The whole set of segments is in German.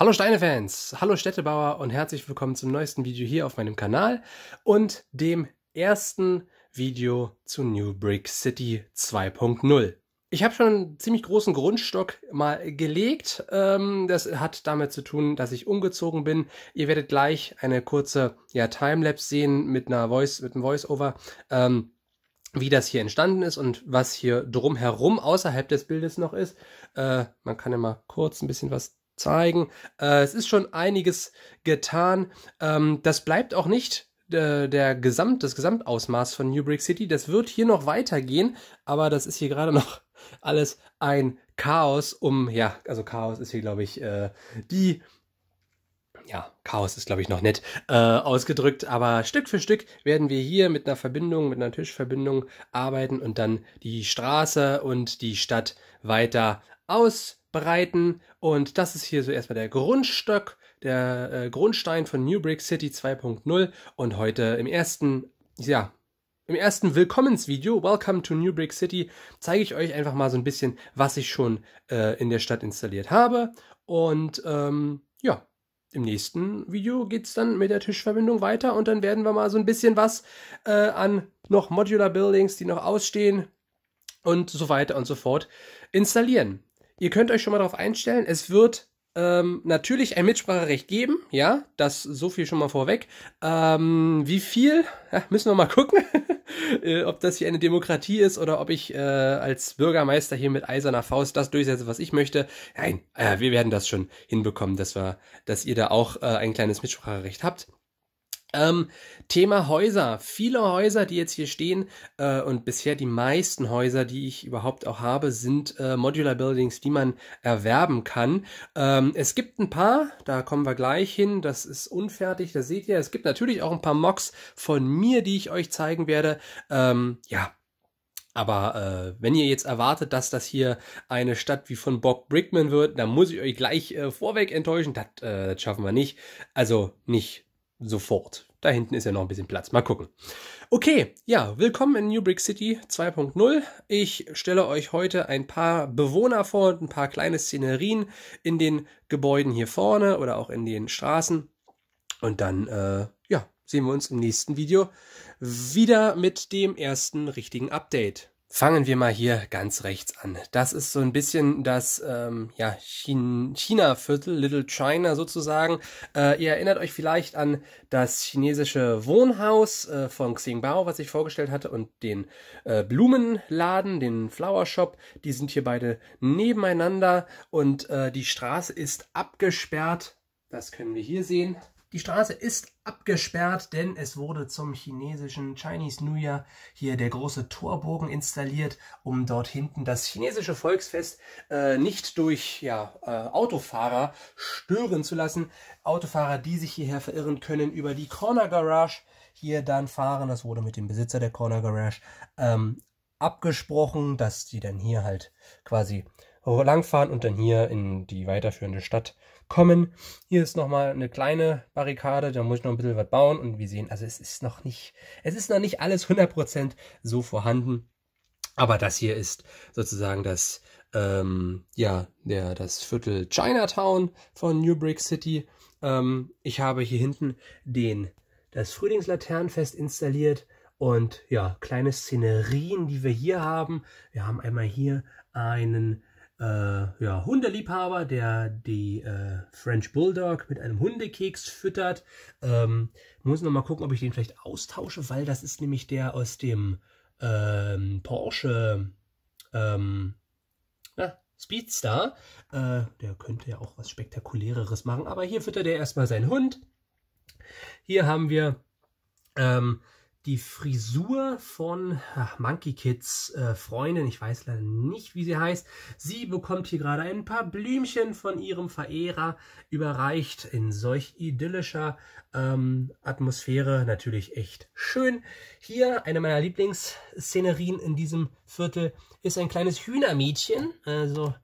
Hallo Steinefans, hallo Städtebauer und herzlich willkommen zum neuesten Video hier auf meinem Kanal und dem ersten Video zu New Brick City 2.0. Ich habe schon einen ziemlich großen Grundstock mal gelegt. Ähm, das hat damit zu tun, dass ich umgezogen bin. Ihr werdet gleich eine kurze ja, Timelapse sehen mit einer Voice, mit einem Voice-Over ähm, wie das hier entstanden ist und was hier drumherum außerhalb des Bildes noch ist. Äh, man kann ja mal kurz ein bisschen was zeigen. Äh, es ist schon einiges getan. Ähm, das bleibt auch nicht der, äh, der Gesamt, das Gesamtausmaß von New Brick City. Das wird hier noch weitergehen, aber das ist hier gerade noch alles ein Chaos um, ja, also Chaos ist hier, glaube ich, äh, die ja, Chaos ist, glaube ich, noch nett äh, ausgedrückt, aber Stück für Stück werden wir hier mit einer Verbindung, mit einer Tischverbindung arbeiten und dann die Straße und die Stadt weiter aus bereiten. Und das ist hier so erstmal der Grundstock, der äh, Grundstein von New Brick City 2.0. Und heute im ersten, ja, im ersten Willkommensvideo, Welcome to New Brick City, zeige ich euch einfach mal so ein bisschen, was ich schon äh, in der Stadt installiert habe. Und ähm, ja, im nächsten Video geht es dann mit der Tischverbindung weiter und dann werden wir mal so ein bisschen was äh, an noch Modular Buildings, die noch ausstehen und so weiter und so fort installieren. Ihr könnt euch schon mal darauf einstellen, es wird ähm, natürlich ein Mitspracherecht geben, ja, das so viel schon mal vorweg. Ähm, wie viel, ja, müssen wir mal gucken, äh, ob das hier eine Demokratie ist oder ob ich äh, als Bürgermeister hier mit eiserner Faust das durchsetze, was ich möchte. Nein, äh, wir werden das schon hinbekommen, dass, wir, dass ihr da auch äh, ein kleines Mitspracherecht habt. Ähm, Thema Häuser. Viele Häuser, die jetzt hier stehen äh, und bisher die meisten Häuser, die ich überhaupt auch habe, sind äh, Modular Buildings, die man erwerben kann. Ähm, es gibt ein paar, da kommen wir gleich hin, das ist unfertig, das seht ihr. Es gibt natürlich auch ein paar Mocks von mir, die ich euch zeigen werde. Ähm, ja, aber äh, wenn ihr jetzt erwartet, dass das hier eine Stadt wie von Bob Brickman wird, dann muss ich euch gleich äh, vorweg enttäuschen. Das, äh, das schaffen wir nicht. Also nicht sofort. Da hinten ist ja noch ein bisschen Platz. Mal gucken. Okay, ja, willkommen in New Brick City 2.0. Ich stelle euch heute ein paar Bewohner vor und ein paar kleine Szenerien in den Gebäuden hier vorne oder auch in den Straßen. Und dann, äh, ja, sehen wir uns im nächsten Video wieder mit dem ersten richtigen Update. Fangen wir mal hier ganz rechts an. Das ist so ein bisschen das ähm, ja, China-Viertel, Little China sozusagen. Äh, ihr erinnert euch vielleicht an das chinesische Wohnhaus äh, von Xingbao, was ich vorgestellt hatte, und den äh, Blumenladen, den Flower Shop. Die sind hier beide nebeneinander und äh, die Straße ist abgesperrt. Das können wir hier sehen. Die Straße ist abgesperrt, denn es wurde zum chinesischen Chinese New Year hier der große Torbogen installiert, um dort hinten das chinesische Volksfest äh, nicht durch ja, äh, Autofahrer stören zu lassen. Autofahrer, die sich hierher verirren können über die Corner Garage hier dann fahren. Das wurde mit dem Besitzer der Corner Garage ähm, abgesprochen, dass die dann hier halt quasi langfahren und dann hier in die weiterführende Stadt kommen. Hier ist nochmal eine kleine Barrikade, da muss ich noch ein bisschen was bauen und wir sehen, also es ist noch nicht, es ist noch nicht alles 100% so vorhanden. Aber das hier ist sozusagen das, ähm, ja, der, das Viertel Chinatown von New Brick City. Ähm, ich habe hier hinten den, das Frühlingslaternenfest installiert und ja, kleine Szenerien, die wir hier haben. Wir haben einmal hier einen äh, ja, Hundeliebhaber, der die äh, French Bulldog mit einem Hundekeks füttert. Ähm, muss noch mal gucken, ob ich den vielleicht austausche, weil das ist nämlich der aus dem ähm, Porsche ähm, na, Speedstar. Äh, der könnte ja auch was Spektakuläres machen, aber hier füttert er erstmal seinen Hund. Hier haben wir ähm, die Frisur von ach, Monkey Kids äh, Freundin, ich weiß leider nicht, wie sie heißt. Sie bekommt hier gerade ein paar Blümchen von ihrem Verehrer überreicht in solch idyllischer ähm, Atmosphäre. Natürlich echt schön. Hier eine meiner Lieblingsszenerien in diesem Viertel ist ein kleines Hühnermädchen. Also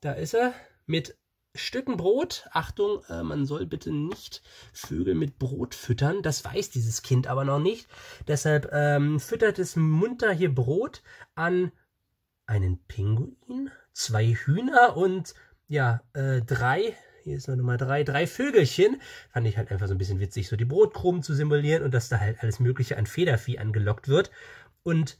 da ist er mit Stücken Brot. Achtung, äh, man soll bitte nicht Vögel mit Brot füttern. Das weiß dieses Kind aber noch nicht. Deshalb ähm, füttert es munter hier Brot an einen Pinguin, zwei Hühner und ja, äh, drei hier ist Nummer drei, drei Vögelchen. Fand ich halt einfach so ein bisschen witzig, so die Brotkrumen zu simulieren und dass da halt alles Mögliche an Federvieh angelockt wird. Und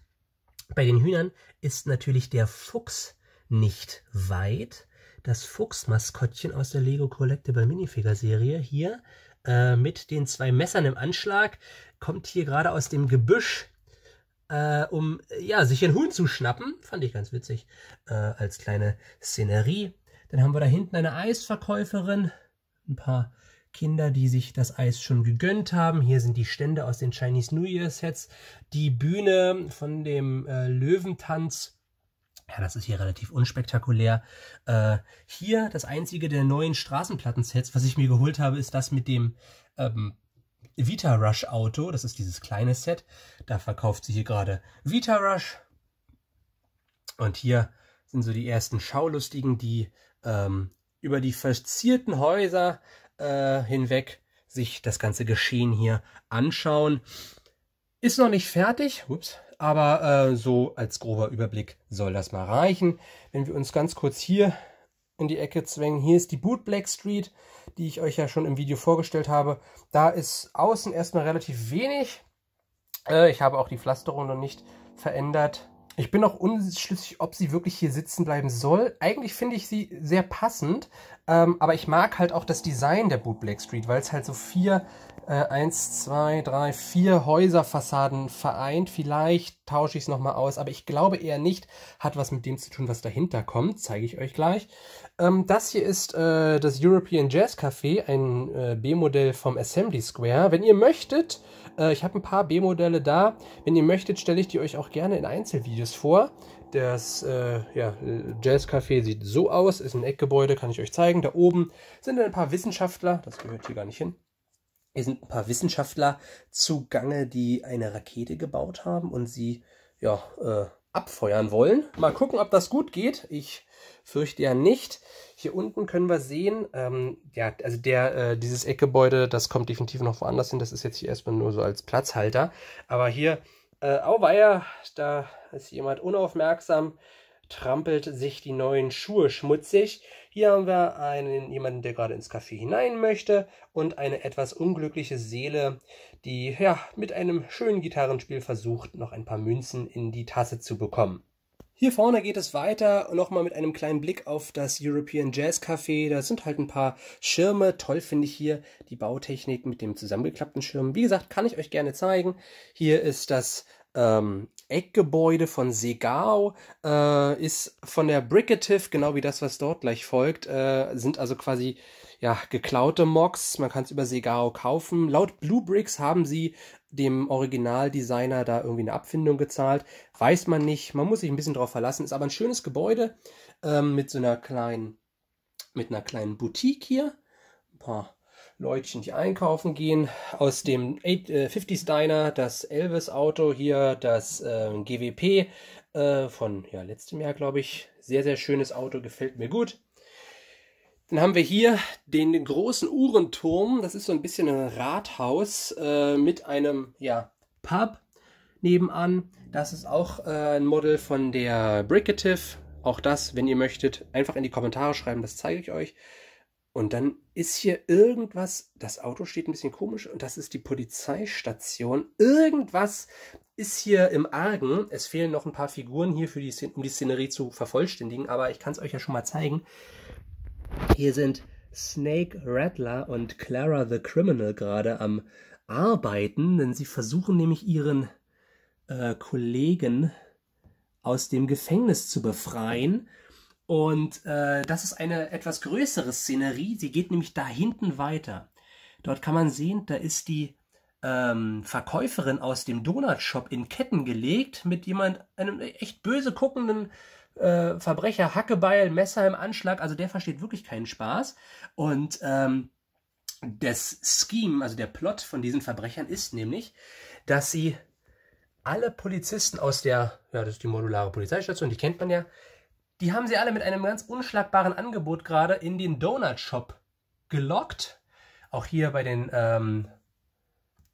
bei den Hühnern ist natürlich der Fuchs nicht weit, das Fuchsmaskottchen aus der Lego Collectible Minifigure Serie hier äh, mit den zwei Messern im Anschlag, kommt hier gerade aus dem Gebüsch, äh, um ja, sich ein Huhn zu schnappen. Fand ich ganz witzig äh, als kleine Szenerie. Dann haben wir da hinten eine Eisverkäuferin, ein paar Kinder, die sich das Eis schon gegönnt haben. Hier sind die Stände aus den Chinese New Year Sets, die Bühne von dem äh, Löwentanz ja, das ist hier relativ unspektakulär. Äh, hier das einzige der neuen Straßenplattensets, was ich mir geholt habe, ist das mit dem ähm, Vita Rush Auto. Das ist dieses kleine Set. Da verkauft sie hier gerade Vita Rush. Und hier sind so die ersten Schaulustigen, die ähm, über die verzierten Häuser äh, hinweg sich das ganze Geschehen hier anschauen. Ist noch nicht fertig. Ups, aber äh, so als grober Überblick soll das mal reichen. Wenn wir uns ganz kurz hier in die Ecke zwängen, hier ist die Boot Black Street, die ich euch ja schon im Video vorgestellt habe. Da ist außen erstmal relativ wenig. Äh, ich habe auch die Pflasterung noch nicht verändert. Ich bin auch unschlüssig, ob sie wirklich hier sitzen bleiben soll. Eigentlich finde ich sie sehr passend, ähm, aber ich mag halt auch das Design der Boot Black Street, weil es halt so vier, äh, eins, zwei, drei, vier Häuserfassaden vereint. Vielleicht tausche ich es nochmal aus, aber ich glaube eher nicht. Hat was mit dem zu tun, was dahinter kommt, zeige ich euch gleich. Ähm, das hier ist äh, das European Jazz Café, ein äh, B-Modell vom Assembly Square. Wenn ihr möchtet, äh, ich habe ein paar B-Modelle da. Wenn ihr möchtet, stelle ich die euch auch gerne in Einzelvideos vor. Das äh, ja, Jazzcafé sieht so aus, ist ein Eckgebäude, kann ich euch zeigen. Da oben sind ein paar Wissenschaftler, das gehört hier gar nicht hin. Hier sind ein paar Wissenschaftler zugange, die eine Rakete gebaut haben und sie ja, äh, abfeuern wollen. Mal gucken, ob das gut geht. Ich fürchte ja nicht. Hier unten können wir sehen, ähm, ja, also der, äh, dieses Eckgebäude, das kommt definitiv noch woanders hin. Das ist jetzt hier erstmal nur so als Platzhalter. Aber hier, äh, auweia, da ist jemand unaufmerksam trampelt sich die neuen Schuhe schmutzig. Hier haben wir einen, jemanden, der gerade ins Café hinein möchte und eine etwas unglückliche Seele, die ja, mit einem schönen Gitarrenspiel versucht, noch ein paar Münzen in die Tasse zu bekommen. Hier vorne geht es weiter, nochmal mit einem kleinen Blick auf das European Jazz Café. Da sind halt ein paar Schirme. Toll finde ich hier die Bautechnik mit dem zusammengeklappten Schirm. Wie gesagt, kann ich euch gerne zeigen. Hier ist das ähm, Eckgebäude von Segao äh, ist von der Bricative, genau wie das, was dort gleich folgt, äh, sind also quasi ja, geklaute Mocks. Man kann es über Segao kaufen. Laut Blue Bricks haben sie dem Originaldesigner da irgendwie eine Abfindung gezahlt. Weiß man nicht. Man muss sich ein bisschen drauf verlassen. Ist aber ein schönes Gebäude ähm, mit so einer kleinen, mit einer kleinen Boutique hier. Ein paar Leutchen, die einkaufen gehen. Aus dem 50s äh, Diner das Elvis Auto hier, das äh, GWP äh, von ja, letztem Jahr, glaube ich. Sehr, sehr schönes Auto, gefällt mir gut. Dann haben wir hier den großen Uhrenturm. Das ist so ein bisschen ein Rathaus äh, mit einem ja, Pub nebenan. Das ist auch äh, ein Model von der Bricative. Auch das, wenn ihr möchtet, einfach in die Kommentare schreiben, das zeige ich euch. Und dann ist hier irgendwas, das Auto steht ein bisschen komisch und das ist die Polizeistation. Irgendwas ist hier im Argen. Es fehlen noch ein paar Figuren hier, die, um die Szenerie zu vervollständigen, aber ich kann es euch ja schon mal zeigen. Hier sind Snake Rattler und Clara the Criminal gerade am Arbeiten, denn sie versuchen nämlich ihren äh, Kollegen aus dem Gefängnis zu befreien. Und äh, das ist eine etwas größere Szenerie. Sie geht nämlich da hinten weiter. Dort kann man sehen, da ist die ähm, Verkäuferin aus dem Donutshop in Ketten gelegt mit jemand, einem echt böse guckenden äh, Verbrecher, Hackebeil, Messer im Anschlag. Also der versteht wirklich keinen Spaß. Und ähm, das Scheme, also der Plot von diesen Verbrechern ist nämlich, dass sie alle Polizisten aus der, ja, das ist die modulare Polizeistation, die kennt man ja, die haben sie alle mit einem ganz unschlagbaren Angebot gerade in den Donut Shop gelockt. Auch hier bei den ähm,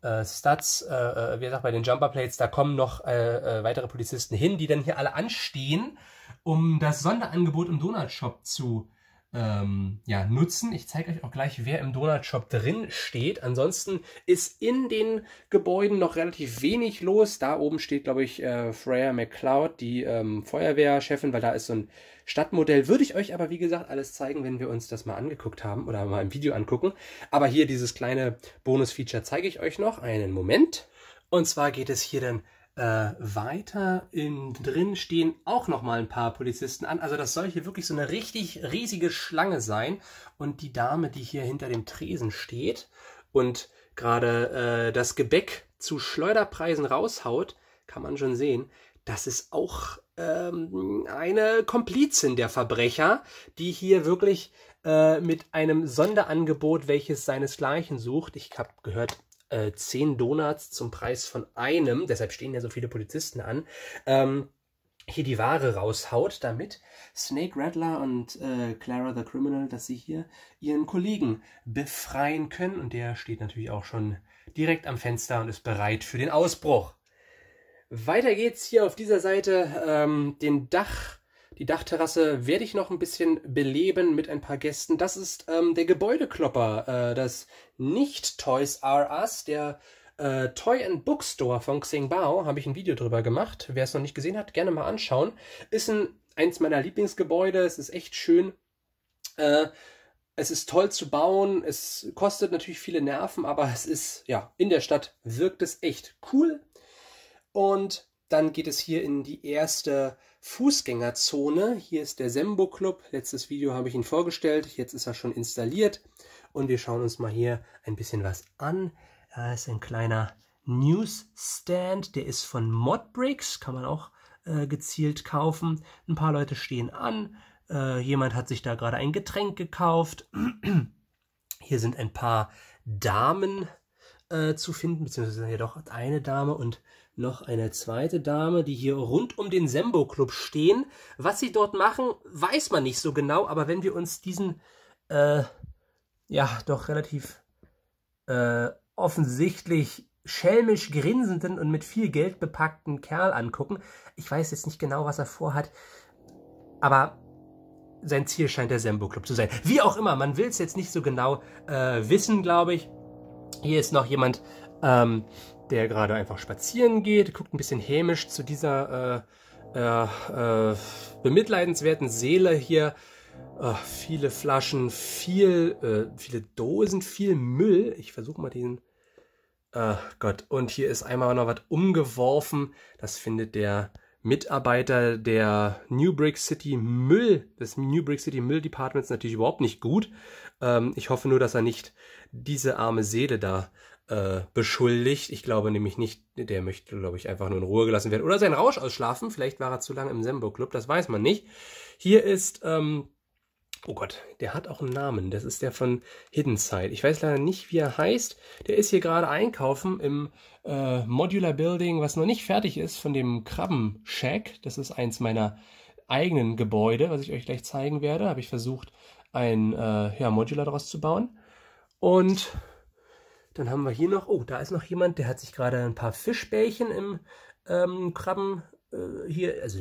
äh, Stats, äh, äh wie gesagt, bei den Jumper Plates, da kommen noch äh, äh, weitere Polizisten hin, die dann hier alle anstehen, um das Sonderangebot im Donut Shop zu ähm, ja, nutzen. Ich zeige euch auch gleich, wer im Donutshop drin steht. Ansonsten ist in den Gebäuden noch relativ wenig los. Da oben steht, glaube ich, äh, Freya McCloud, die ähm, Feuerwehrchefin, weil da ist so ein Stadtmodell. Würde ich euch aber, wie gesagt, alles zeigen, wenn wir uns das mal angeguckt haben oder mal im Video angucken. Aber hier dieses kleine Bonus-Feature zeige ich euch noch. Einen Moment. Und zwar geht es hier dann äh, weiter in, drin stehen auch noch mal ein paar Polizisten an. Also das soll hier wirklich so eine richtig riesige Schlange sein. Und die Dame, die hier hinter dem Tresen steht und gerade äh, das Gebäck zu Schleuderpreisen raushaut, kann man schon sehen, das ist auch ähm, eine Komplizin der Verbrecher, die hier wirklich äh, mit einem Sonderangebot, welches seinesgleichen sucht. Ich habe gehört, äh, zehn Donuts zum Preis von einem, deshalb stehen ja so viele Polizisten an, ähm, hier die Ware raushaut, damit Snake Rattler und äh, Clara the Criminal, dass sie hier ihren Kollegen befreien können. Und der steht natürlich auch schon direkt am Fenster und ist bereit für den Ausbruch. Weiter geht's hier auf dieser Seite. Ähm, den Dach, die Dachterrasse werde ich noch ein bisschen beleben mit ein paar Gästen. Das ist ähm, der Gebäudeklopper, äh, das nicht Toys R Us, der äh, Toy and Bookstore von Xingbao. Habe ich ein Video drüber gemacht. Wer es noch nicht gesehen hat, gerne mal anschauen. Ist ein, eins meiner Lieblingsgebäude. Es ist echt schön. Äh, es ist toll zu bauen, es kostet natürlich viele Nerven, aber es ist, ja, in der Stadt wirkt es echt cool. Und dann geht es hier in die erste Fußgängerzone. Hier ist der Sembo Club. Letztes Video habe ich ihn vorgestellt. Jetzt ist er schon installiert. Und wir schauen uns mal hier ein bisschen was an. Da ist ein kleiner Newsstand. Der ist von Modbricks. Kann man auch äh, gezielt kaufen. Ein paar Leute stehen an. Äh, jemand hat sich da gerade ein Getränk gekauft. Hier sind ein paar Damen äh, zu finden, beziehungsweise hier doch eine Dame und noch eine zweite Dame, die hier rund um den Sembo Club stehen. Was sie dort machen, weiß man nicht so genau, aber wenn wir uns diesen, äh, ja, doch relativ äh, offensichtlich schelmisch grinsenden und mit viel Geld bepackten Kerl angucken, ich weiß jetzt nicht genau, was er vorhat, aber sein Ziel scheint der Sembo Club zu sein. Wie auch immer, man will es jetzt nicht so genau äh, wissen, glaube ich. Hier ist noch jemand, ähm, der gerade einfach spazieren geht, guckt ein bisschen hämisch zu dieser äh, äh, äh bemitleidenswerten Seele hier. Oh, viele Flaschen, viel, äh, viele Dosen, viel Müll. Ich versuche mal diesen. Oh äh, Gott, und hier ist einmal noch was umgeworfen. Das findet der Mitarbeiter der New Brick City Müll, des New Brick City Müll Departments natürlich überhaupt nicht gut. Ähm, ich hoffe nur, dass er nicht diese arme Seele da äh, beschuldigt. Ich glaube nämlich nicht, der möchte, glaube ich, einfach nur in Ruhe gelassen werden. Oder sein Rausch ausschlafen. Vielleicht war er zu lange im Sembo-Club, das weiß man nicht. Hier ist, ähm, oh Gott, der hat auch einen Namen. Das ist der von Hidden Side. Ich weiß leider nicht, wie er heißt. Der ist hier gerade einkaufen im äh, Modular Building, was noch nicht fertig ist, von dem Krabben Shack. Das ist eins meiner eigenen Gebäude, was ich euch gleich zeigen werde. Habe ich versucht, ein äh, ja, Modular daraus zu bauen. Und dann haben wir hier noch, oh, da ist noch jemand, der hat sich gerade ein paar Fischbällchen im ähm, Krabben äh, hier, also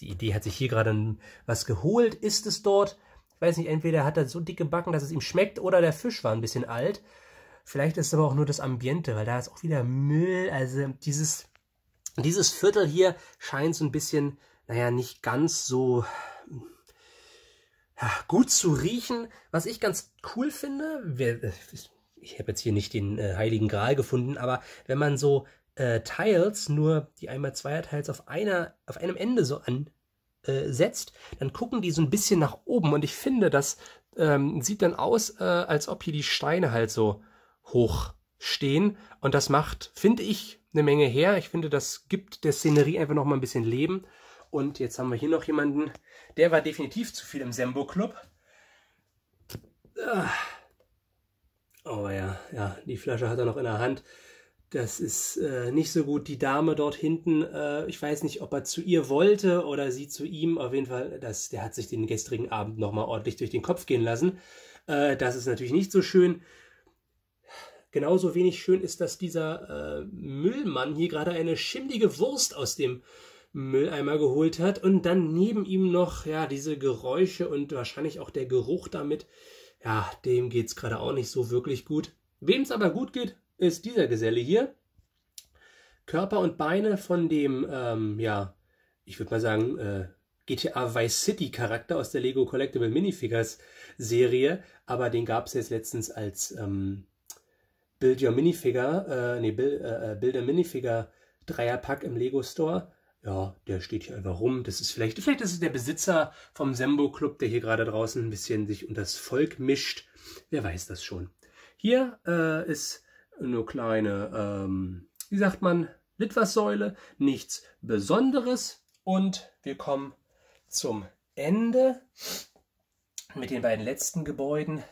die Idee hat sich hier gerade was geholt, ist es dort. Ich weiß nicht, entweder hat er so dicke Backen, dass es ihm schmeckt, oder der Fisch war ein bisschen alt. Vielleicht ist es aber auch nur das Ambiente, weil da ist auch wieder Müll. Also dieses, dieses Viertel hier scheint so ein bisschen, naja, nicht ganz so gut zu riechen. Was ich ganz cool finde, wir, äh, ich habe jetzt hier nicht den äh, heiligen Gral gefunden, aber wenn man so äh, Tiles, nur die einmal zweier Tiles auf einer, auf einem Ende so ansetzt, äh, dann gucken die so ein bisschen nach oben und ich finde, das ähm, sieht dann aus, äh, als ob hier die Steine halt so hoch stehen und das macht, finde ich, eine Menge her. Ich finde, das gibt der Szenerie einfach noch mal ein bisschen Leben. Und jetzt haben wir hier noch jemanden, der war definitiv zu viel im Sembo Club. Ah. Aber ja, ja, die Flasche hat er noch in der Hand. Das ist äh, nicht so gut. Die Dame dort hinten, äh, ich weiß nicht, ob er zu ihr wollte oder sie zu ihm. Auf jeden Fall, das, der hat sich den gestrigen Abend nochmal ordentlich durch den Kopf gehen lassen. Äh, das ist natürlich nicht so schön. Genauso wenig schön ist, dass dieser äh, Müllmann hier gerade eine schimmlige Wurst aus dem Mülleimer geholt hat und dann neben ihm noch ja diese Geräusche und wahrscheinlich auch der Geruch damit ja, dem geht es gerade auch nicht so wirklich gut. Wem es aber gut geht, ist dieser Geselle hier. Körper und Beine von dem, ähm, ja, ich würde mal sagen, äh, GTA Vice City Charakter aus der Lego Collectible Minifigures Serie, aber den gab es jetzt letztens als ähm, Build Your Minifigure, äh, nee, Build, äh, äh Build a Minifigure Dreierpack im Lego Store ja, der steht hier einfach rum. Das ist vielleicht, vielleicht ist es der Besitzer vom Sembo Club, der hier gerade draußen ein bisschen sich unter das Volk mischt. Wer weiß das schon. Hier äh, ist eine kleine, ähm, wie sagt man, Litfaßsäule. Nichts Besonderes. Und wir kommen zum Ende mit den beiden letzten Gebäuden.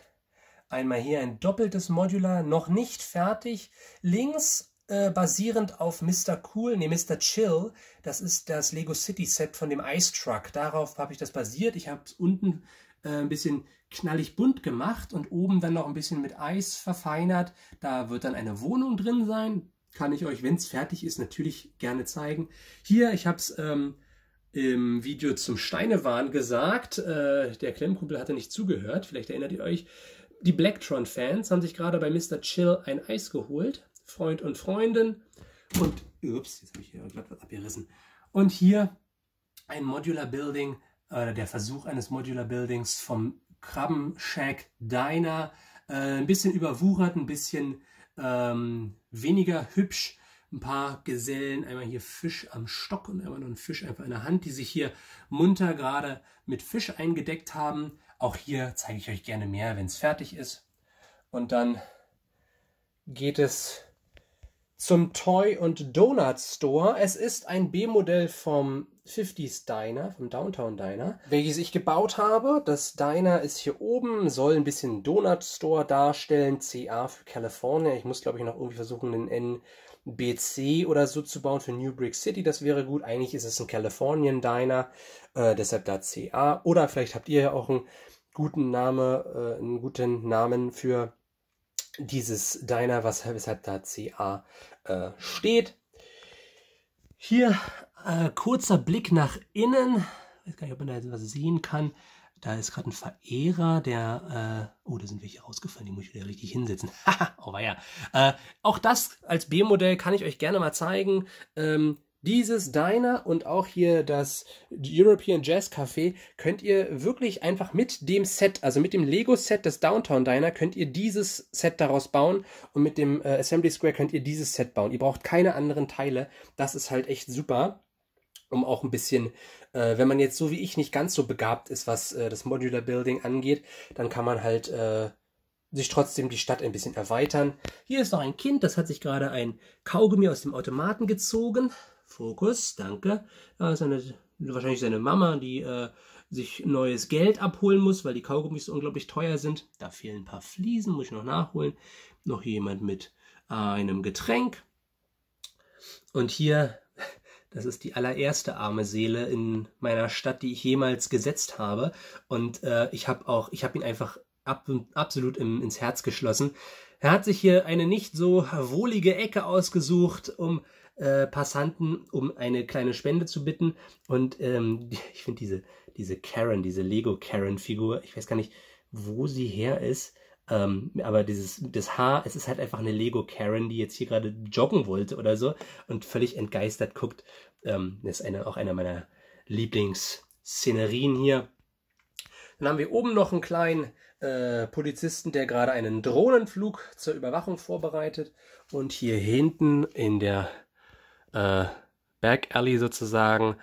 Einmal hier ein doppeltes Modular, noch nicht fertig. Links äh, basierend auf Mr. Cool, nee, Mr. Chill. Das ist das Lego City Set von dem Ice Truck. Darauf habe ich das basiert. Ich habe es unten äh, ein bisschen knallig bunt gemacht und oben dann noch ein bisschen mit Eis verfeinert. Da wird dann eine Wohnung drin sein. Kann ich euch, wenn es fertig ist, natürlich gerne zeigen. Hier, ich habe es ähm, im Video zum Steinewahn gesagt. Äh, der Klemmkumpel hatte nicht zugehört, vielleicht erinnert ihr euch. Die Blacktron-Fans haben sich gerade bei Mr. Chill ein Eis geholt Freund und Freundin. Und, ups, jetzt habe ich hier glatt was abgerissen. Und hier ein Modular Building, äh, der Versuch eines Modular Buildings vom Krabben Shack Diner. Äh, ein bisschen überwuchert, ein bisschen ähm, weniger hübsch. Ein paar Gesellen, einmal hier Fisch am Stock und einmal noch ein Fisch einfach in der Hand, die sich hier munter gerade mit Fisch eingedeckt haben. Auch hier zeige ich euch gerne mehr, wenn es fertig ist. Und dann geht es zum Toy und Donut Store. Es ist ein B-Modell vom 50s Diner, vom Downtown Diner, welches ich gebaut habe. Das Diner ist hier oben, soll ein bisschen Donut Store darstellen, CA für California. Ich muss, glaube ich, noch irgendwie versuchen, einen NBC oder so zu bauen für New Brick City. Das wäre gut. Eigentlich ist es ein Californian Diner, äh, deshalb da CA. Oder vielleicht habt ihr ja auch einen guten Name, äh, einen guten Namen für dieses Diner, was, weshalb da CA äh, steht. Hier äh, kurzer Blick nach innen. Ich weiß gar nicht, ob man da jetzt was sehen kann. Da ist gerade ein Verehrer, der. Äh, oh, da sind welche rausgefallen, die muss ich wieder richtig hinsetzen. Haha, oh ja. Äh, auch das als B-Modell kann ich euch gerne mal zeigen. Ähm, dieses Diner und auch hier das European Jazz Café könnt ihr wirklich einfach mit dem Set, also mit dem Lego-Set des Downtown Diner, könnt ihr dieses Set daraus bauen und mit dem äh, Assembly Square könnt ihr dieses Set bauen. Ihr braucht keine anderen Teile. Das ist halt echt super um auch ein bisschen, äh, wenn man jetzt so wie ich nicht ganz so begabt ist, was äh, das Modular Building angeht, dann kann man halt äh, sich trotzdem die Stadt ein bisschen erweitern. Hier ist noch ein Kind, das hat sich gerade ein Kaugummi aus dem Automaten gezogen. Fokus, danke. Da ist eine, wahrscheinlich seine Mama, die äh, sich neues Geld abholen muss, weil die Kaugummis unglaublich teuer sind. Da fehlen ein paar Fliesen, muss ich noch nachholen. Noch jemand mit äh, einem Getränk. Und hier, das ist die allererste arme Seele in meiner Stadt, die ich jemals gesetzt habe. Und äh, ich habe auch, ich habe ihn einfach ab, absolut im, ins Herz geschlossen, er hat sich hier eine nicht so wohlige Ecke ausgesucht, um äh, Passanten um eine kleine Spende zu bitten. Und ähm, ich finde diese, diese Karen, diese Lego Karen-Figur, ich weiß gar nicht, wo sie her ist. Ähm, aber dieses das Haar, es ist halt einfach eine Lego Karen, die jetzt hier gerade joggen wollte oder so und völlig entgeistert guckt. Ähm, das ist eine, auch einer meiner Lieblingsszenerien hier. Dann haben wir oben noch einen kleinen äh, Polizisten, der gerade einen Drohnenflug zur Überwachung vorbereitet. Und hier hinten in der äh, Back Alley sozusagen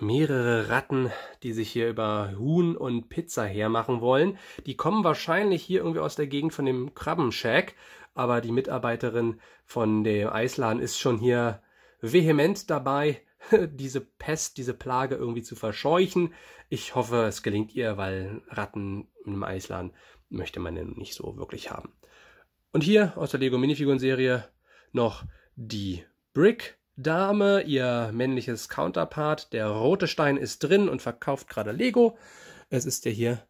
mehrere Ratten, die sich hier über Huhn und Pizza hermachen wollen. Die kommen wahrscheinlich hier irgendwie aus der Gegend von dem Krabbenshack, aber die Mitarbeiterin von dem Eisladen ist schon hier vehement dabei, diese Pest, diese Plage irgendwie zu verscheuchen. Ich hoffe, es gelingt ihr, weil Ratten in einem Eisladen möchte man den nicht so wirklich haben. Und hier aus der Lego Minifiguren-Serie noch die Brick Dame, ihr männliches Counterpart. Der rote Stein ist drin und verkauft gerade Lego. Es ist ja hier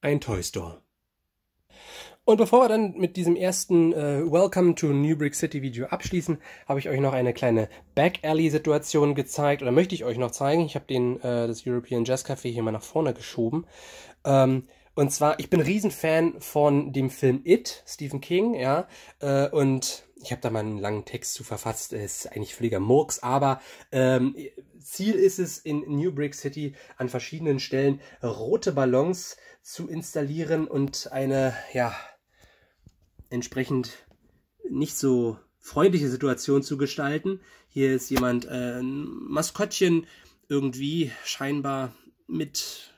ein Toy Store. Und bevor wir dann mit diesem ersten äh, Welcome to New Brick City Video abschließen, habe ich euch noch eine kleine Back Alley Situation gezeigt oder möchte ich euch noch zeigen. Ich habe den äh, das European Jazz Café hier mal nach vorne geschoben. Ähm, und zwar, ich bin Riesenfan von dem Film It, Stephen King, ja. Äh, und ich habe da mal einen langen Text zu verfasst, ist eigentlich völliger Murks, aber ähm, Ziel ist es, in New Brick City an verschiedenen Stellen rote Ballons zu installieren und eine, ja, entsprechend nicht so freundliche Situation zu gestalten. Hier ist jemand, äh, ein Maskottchen, irgendwie scheinbar mit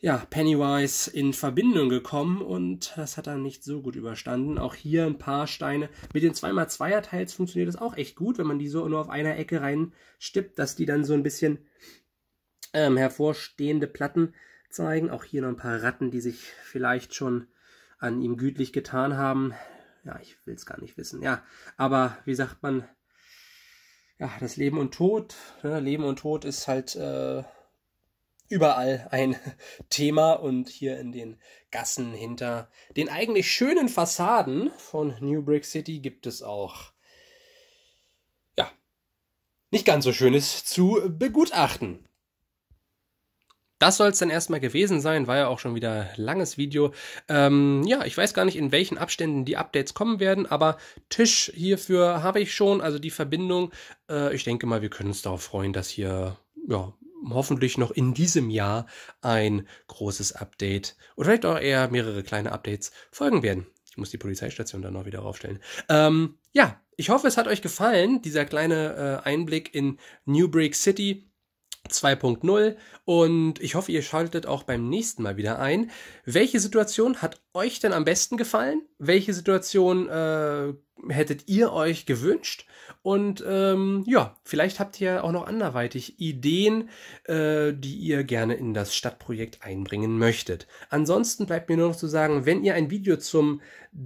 ja, Pennywise in Verbindung gekommen und das hat er nicht so gut überstanden. Auch hier ein paar Steine. Mit den 2x2er Teils funktioniert das auch echt gut, wenn man die so nur auf einer Ecke reinstippt, dass die dann so ein bisschen ähm, hervorstehende Platten zeigen. Auch hier noch ein paar Ratten, die sich vielleicht schon an ihm gütlich getan haben. Ja, ich will es gar nicht wissen. Ja, aber wie sagt man, ja, das Leben und Tod, ne? Leben und Tod ist halt... Äh, überall ein Thema und hier in den Gassen hinter den eigentlich schönen Fassaden von New Brick City gibt es auch ja nicht ganz so schönes zu begutachten. Das soll es dann erstmal gewesen sein, war ja auch schon wieder langes Video. Ähm, ja, ich weiß gar nicht, in welchen Abständen die Updates kommen werden, aber Tisch hierfür habe ich schon, also die Verbindung. Äh, ich denke mal, wir können uns darauf freuen, dass hier ja, hoffentlich noch in diesem Jahr ein großes Update oder vielleicht auch eher mehrere kleine Updates folgen werden. Ich muss die Polizeistation dann noch wieder raufstellen. Ähm, ja, ich hoffe, es hat euch gefallen, dieser kleine äh, Einblick in New Break City. 2.0 und ich hoffe, ihr schaltet auch beim nächsten Mal wieder ein. Welche Situation hat euch denn am besten gefallen? Welche Situation äh, hättet ihr euch gewünscht? Und ähm, ja, vielleicht habt ihr auch noch anderweitig Ideen, äh, die ihr gerne in das Stadtprojekt einbringen möchtet. Ansonsten bleibt mir nur noch zu sagen, wenn ihr ein Video zum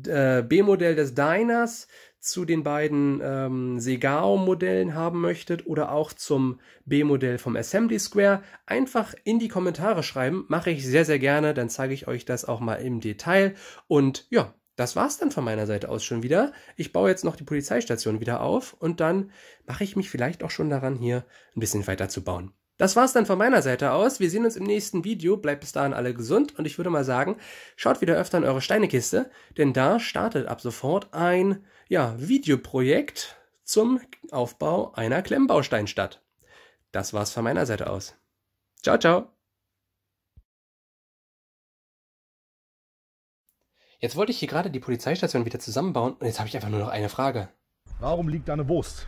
äh, B-Modell des Diners, zu den beiden ähm, Segao-Modellen haben möchtet oder auch zum B-Modell vom Assembly Square, einfach in die Kommentare schreiben. Mache ich sehr, sehr gerne. Dann zeige ich euch das auch mal im Detail. Und ja, das war's dann von meiner Seite aus schon wieder. Ich baue jetzt noch die Polizeistation wieder auf und dann mache ich mich vielleicht auch schon daran, hier ein bisschen weiter zu bauen. Das war's dann von meiner Seite aus. Wir sehen uns im nächsten Video. Bleibt bis dahin alle gesund und ich würde mal sagen, schaut wieder öfter in eure Steinekiste, denn da startet ab sofort ein ja, Videoprojekt zum Aufbau einer Klemmbausteinstadt. Das war's von meiner Seite aus. Ciao, ciao. Jetzt wollte ich hier gerade die Polizeistation wieder zusammenbauen und jetzt habe ich einfach nur noch eine Frage. Warum liegt da eine Wurst?